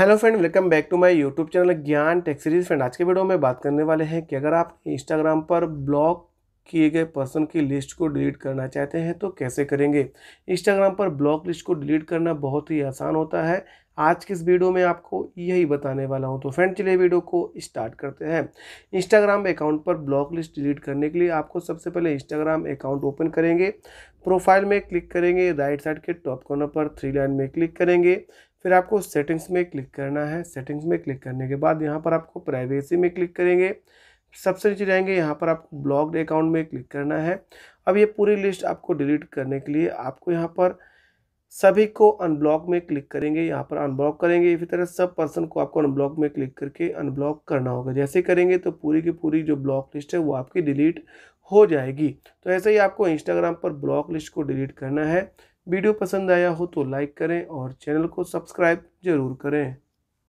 hello friend welcome back to my YouTube channel Gyan tech series series friend आज के video में बात करने वाले हैं कि अगर आप इंस्टाग्राम पर ब्लॉग किए गए पर्सन की लिस्ट को डिलीट करना चाहते हैं तो कैसे करेंगे इंस्टाग्राम पर ब्लॉक लिस्ट को डिलीट करना बहुत ही आसान होता है आज की इस वीडियो में आपको यही बताने वाला हूं तो फ्रेंड चलिए वीडियो को स्टार्ट करते हैं इंस्टाग्राम अकाउंट पर ब्लॉक लिस्ट डिलीट करने के लिए आपको सबसे पहले इंस्टाग्राम अकाउंट ओपन करेंगे प्रोफाइल में क्लिक करेंगे राइट साइड के टॉप कॉर्नर पर थ्री लाइन में क्लिक करेंगे फिर आपको सेटिंग्स में क्लिक करना है सेटिंग्स में क्लिक करने के बाद यहाँ पर आपको प्राइवेसी में क्लिक करेंगे सबसे नीचे जाएंगे यहाँ पर आपको ब्लॉग अकाउंट में क्लिक करना है अब ये पूरी लिस्ट आपको डिलीट करने के लिए आपको यहाँ पर सभी को अनब्लॉक में क्लिक करेंगे यहाँ पर अनब्लॉक करेंगे इसी तरह सब पर्सन को आपको अनब्लॉक में क्लिक करके अनब्लॉक करना होगा जैसे करेंगे तो पूरी की पूरी जो ब्लॉक लिस्ट है वो आपकी डिलीट हो जाएगी तो ऐसे ही आपको इंस्टाग्राम पर ब्लॉक लिस्ट को डिलीट करना है वीडियो पसंद आया हो तो लाइक करें और चैनल को सब्सक्राइब ज़रूर करें